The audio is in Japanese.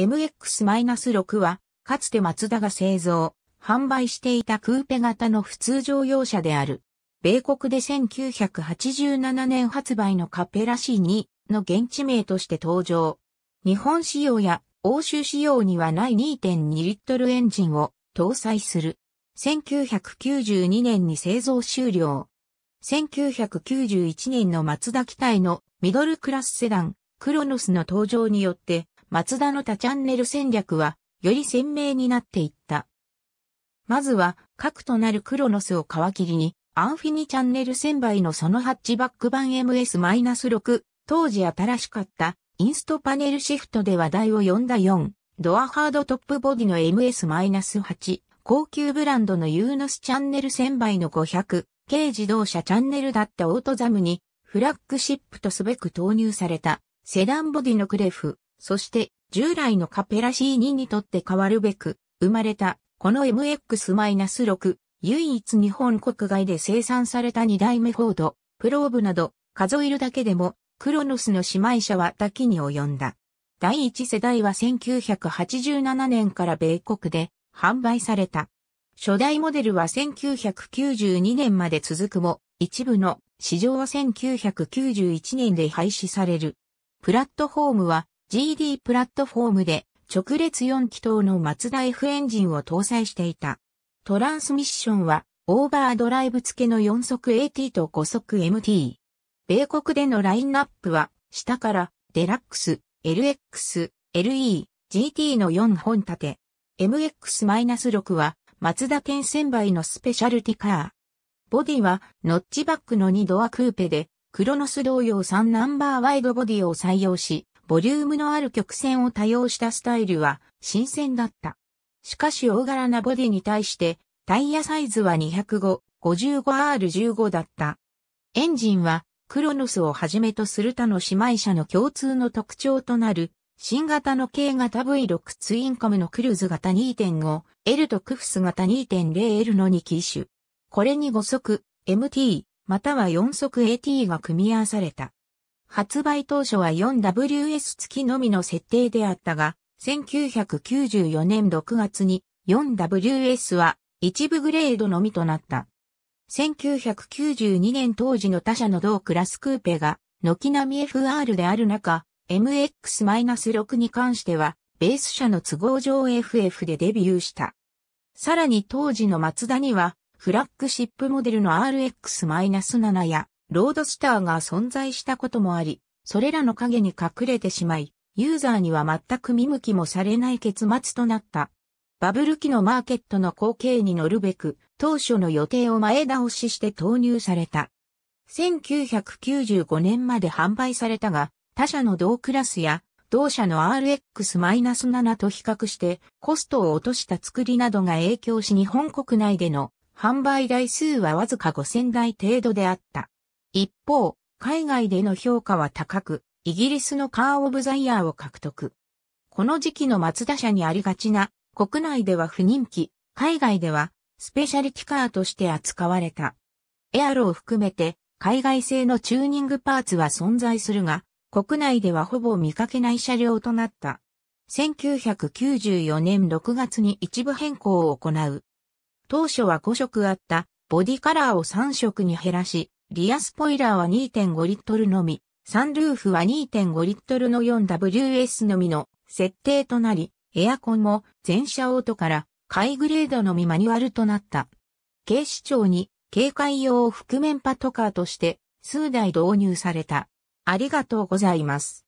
MX-6 は、かつてマツダが製造、販売していたクーペ型の普通乗用車である。米国で1987年発売のカペラ C2 の現地名として登場。日本仕様や欧州仕様にはない2.2リットルエンジンを搭載する。1992年に製造終了。1991年のマツダ機体のミドルクラスセダン、クロノスの登場によって松田の他チャンネル戦略は、より鮮明になっていった。まずは、核となるクロノスを皮切りに、アンフィニチャンネル1000倍のそのハッチバック版 MS-6、当時新しかった、インストパネルシフトで話題を呼んだ4、ドアハードトップボディの MS-8、高級ブランドのユーノスチャンネル1000倍の500、軽自動車チャンネルだったオートザムに、フラッグシップとすべく投入された、セダンボディのクレフ、そして従来のカペラ C2 にとって変わるべく生まれたこの MX-6 唯一日本国外で生産された2代目フォード、プローブなど数えるだけでもクロノスの姉妹車は多岐に及んだ。第一世代は1987年から米国で販売された。初代モデルは1992年まで続くも、一部の市場は1991年で廃止される。プラットフォームは GD プラットフォームで直列4気筒のマツダ F エンジンを搭載していた。トランスミッションはオーバードライブ付けの4速 AT と5速 MT。米国でのラインナップは下からデラックス、LX、LE、GT の4本立て。MX-6 はマツダ県1 0倍のスペシャルティカー。ボディはノッチバックの2ドアクーペで、クロノス同様3ナンバーワイドボディを採用し、ボリュームのある曲線を多用したスタイルは新鮮だった。しかし大柄なボディに対してタイヤサイズは 205-55R15 だった。エンジンはクロノスをはじめとする他の姉妹車の共通の特徴となる新型の K 型 V6 ツインカムのクルーズ型 2.5L とクフス型 2.0L の2機種。これに5速 MT または4速 AT が組み合わされた。発売当初は 4WS 付きのみの設定であったが、1994年6月に 4WS は一部グレードのみとなった。1992年当時の他社の同クラスクーペが、軒並み FR である中、MX-6 に関しては、ベース社の都合上 FF でデビューした。さらに当時のマツダには、フラッグシップモデルの RX-7 やロードスターが存在したこともあり、それらの影に隠れてしまい、ユーザーには全く見向きもされない結末となった。バブル期のマーケットの後継に乗るべく、当初の予定を前倒しして投入された。1995年まで販売されたが、他社の同クラスや同社の RX-7 と比較してコストを落とした作りなどが影響し日本国内での販売台数はわずか5000台程度であった。一方、海外での評価は高く、イギリスのカーオブザイヤーを獲得。この時期のマツダ社にありがちな、国内では不人気、海外ではスペシャリティカーとして扱われた。エアロを含めて海外製のチューニングパーツは存在するが、国内ではほぼ見かけない車両となった。1994年6月に一部変更を行う。当初は5色あったボディカラーを3色に減らし、リアスポイラーは2.5リットルのみ、サンルーフは2.5リットルの 4WS のみの設定となり、エアコンも全車オートから買いグレードのみマニュアルとなった。警視庁に警戒用覆面パトカーとして数台導入された。ありがとうございます。